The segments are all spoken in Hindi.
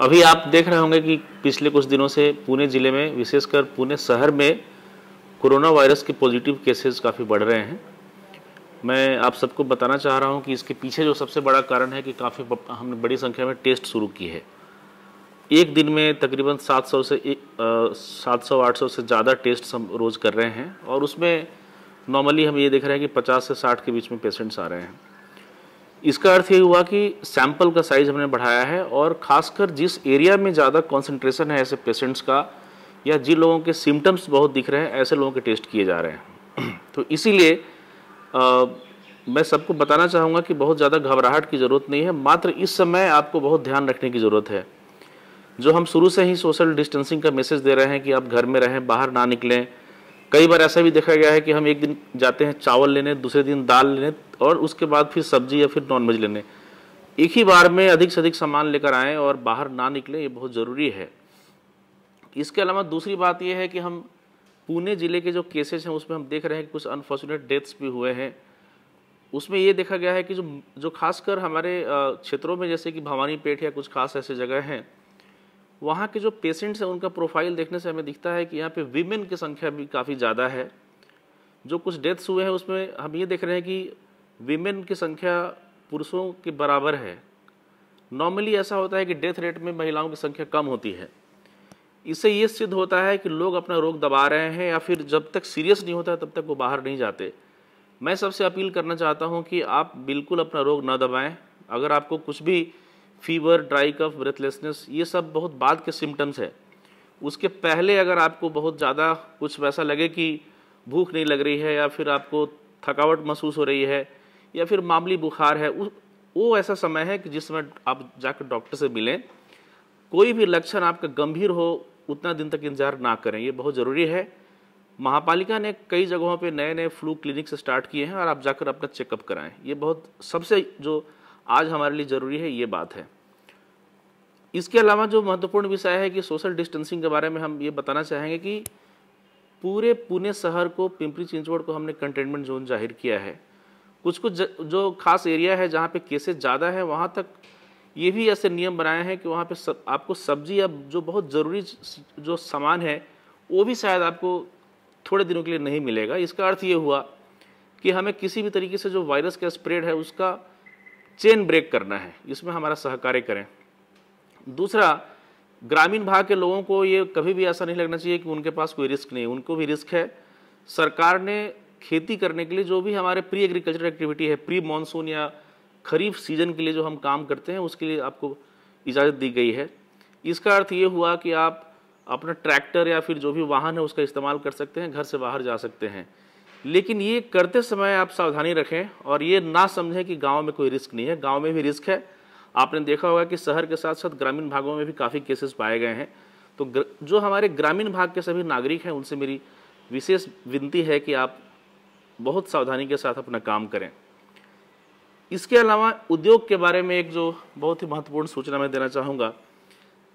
अभी आप देख रहे होंगे कि पिछले कुछ दिनों से पुणे ज़िले में विशेषकर पुणे शहर में कोरोना वायरस के पॉजिटिव केसेस काफ़ी बढ़ रहे हैं मैं आप सबको बताना चाह रहा हूँ कि इसके पीछे जो सबसे बड़ा कारण है कि काफ़ी हमने बड़ी संख्या में टेस्ट शुरू की है एक दिन में तकरीबन 700 से एक, 700 800 से ज़्यादा टेस्ट हम रोज़ कर रहे हैं और उसमें नॉर्मली हम ये देख रहे हैं कि 50 से 60 के बीच में पेशेंट्स आ रहे हैं इसका अर्थ ये हुआ कि सैंपल का साइज हमने बढ़ाया है और खासकर जिस एरिया में ज़्यादा कॉन्सेंट्रेशन है ऐसे पेशेंट्स का या जिन लोगों के सिम्टम्स बहुत दिख रहे हैं ऐसे लोगों के टेस्ट किए जा रहे हैं तो इसीलिए मैं सबको बताना चाहूँगा कि बहुत ज़्यादा घबराहट की ज़रूरत नहीं है मात्र इस समय आपको बहुत ध्यान रखने की ज़रूरत है जो हम शुरू से ही सोशल डिस्टेंसिंग का मैसेज दे रहे हैं कि आप घर में रहें बाहर ना निकलें कई बार ऐसा भी देखा गया है कि हम एक दिन जाते हैं चावल लेने दूसरे दिन दाल लेने और उसके बाद फिर सब्जी या फिर नॉनवेज लेने एक ही बार में अधिक से अधिक सामान लेकर आएँ और बाहर ना निकलें ये बहुत ज़रूरी है इसके अलावा दूसरी बात यह है कि हम पुणे ज़िले के जो केसेस हैं उसमें हम देख रहे हैं कि कुछ अनफॉर्चुनेट डेथ्स भी हुए हैं उसमें ये देखा गया है कि जो जो खासकर हमारे क्षेत्रों में जैसे कि भवानी पेट या कुछ खास ऐसे जगह हैं वहाँ के जो पेशेंट्स हैं उनका प्रोफाइल देखने से हमें दिखता है कि यहाँ पे वीमेन की संख्या भी काफ़ी ज़्यादा है जो कुछ डेथ्स हुए हैं उसमें हम ये देख रहे हैं कि वीमेन की संख्या पुरुषों के बराबर है नॉर्मली ऐसा होता है कि डेथ रेट में महिलाओं की संख्या कम होती है इससे ये सिद्ध होता है कि लोग अपना रोग दबा रहे हैं या फिर जब तक सीरियस नहीं होता तब तक वो बाहर नहीं जाते मैं सबसे अपील करना चाहता हूँ कि आप बिल्कुल अपना रोग ना दबाएं अगर आपको कुछ भी फीवर ड्राई कफ ब्रेथलेसनेस ये सब बहुत बाद के सिम्टम्स है उसके पहले अगर आपको बहुत ज़्यादा कुछ वैसा लगे कि भूख नहीं लग रही है या फिर आपको थकावट महसूस हो रही है या फिर मामूली बुखार है वो ऐसा समय है कि जिसमें आप जाकर डॉक्टर से मिलें कोई भी लक्षण आपका गंभीर हो उतना दिन तक इंतजार ना करें ये बहुत ज़रूरी है महापालिका ने कई जगहों पे नए नए फ्लू क्लिनिक्स स्टार्ट किए हैं और आप जाकर अपना चेकअप कराएं ये बहुत सबसे जो आज हमारे लिए ज़रूरी है ये बात है इसके अलावा जो महत्वपूर्ण विषय है कि सोशल डिस्टेंसिंग के बारे में हम ये बताना चाहेंगे कि पूरे पुणे शहर को पिंपरी चिंचवड़ को हमने कंटेनमेंट जोन जाहिर किया है कुछ कुछ जो खास एरिया है जहाँ पे केसेस ज़्यादा है वहाँ तक ये भी ऐसे नियम बनाए हैं कि वहाँ पे सब आपको सब्जी या जो बहुत ज़रूरी जो सामान है वो भी शायद आपको थोड़े दिनों के लिए नहीं मिलेगा इसका अर्थ ये हुआ कि हमें किसी भी तरीके से जो वायरस का स्प्रेड है उसका चेन ब्रेक करना है इसमें हमारा सहकार्य करें दूसरा ग्रामीण भाग के लोगों को ये कभी भी ऐसा नहीं लगना चाहिए कि उनके पास कोई रिस्क नहीं उनको भी रिस्क है सरकार ने खेती करने के लिए जो भी हमारे प्री एग्रीकल्चर एक्टिविटी है प्री मानसून या खरीफ सीजन के लिए जो हम काम करते हैं उसके लिए आपको इजाज़त दी गई है इसका अर्थ ये हुआ कि आप अपना ट्रैक्टर या फिर जो भी वाहन है उसका इस्तेमाल कर सकते हैं घर से बाहर जा सकते हैं लेकिन ये करते समय आप सावधानी रखें और ये ना समझें कि गांव में कोई रिस्क नहीं है गांव में भी रिस्क है आपने देखा होगा कि शहर के साथ साथ ग्रामीण भागों में भी काफ़ी केसेस पाए गए हैं तो जो हमारे ग्रामीण भाग के सभी नागरिक हैं उनसे मेरी विशेष विनती है कि आप बहुत सावधानी के साथ अपना काम करें इसके अलावा उद्योग के बारे में एक जो बहुत ही महत्वपूर्ण सूचना मैं देना चाहूँगा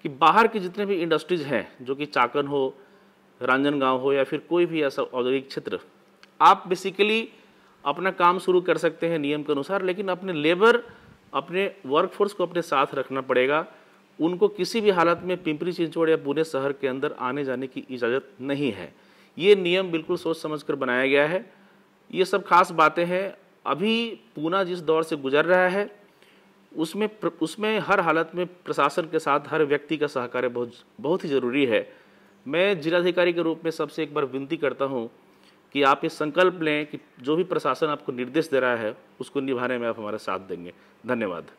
कि बाहर के जितने भी इंडस्ट्रीज़ हैं जो कि चाकन हो रंजन गांव हो या फिर कोई भी ऐसा औद्योगिक क्षेत्र आप बेसिकली अपना काम शुरू कर सकते हैं नियम के अनुसार लेकिन अपने लेबर अपने वर्कफोर्स को अपने साथ रखना पड़ेगा उनको किसी भी हालत में पिंपरी चिंचवड़ या पुणे शहर के अंदर आने जाने की इजाज़त नहीं है ये नियम बिल्कुल सोच समझ कर बनाया गया है ये सब खास बातें हैं अभी पूना जिस दौर से गुजर रहा है उसमें उसमें हर हालत में प्रशासन के साथ हर व्यक्ति का सहकार्य बहुत बहुत ही ज़रूरी है मैं जिलाधिकारी के रूप में सबसे एक बार विनती करता हूँ कि आप ये संकल्प लें कि जो भी प्रशासन आपको निर्देश दे रहा है उसको निभाने में आप हमारा साथ देंगे धन्यवाद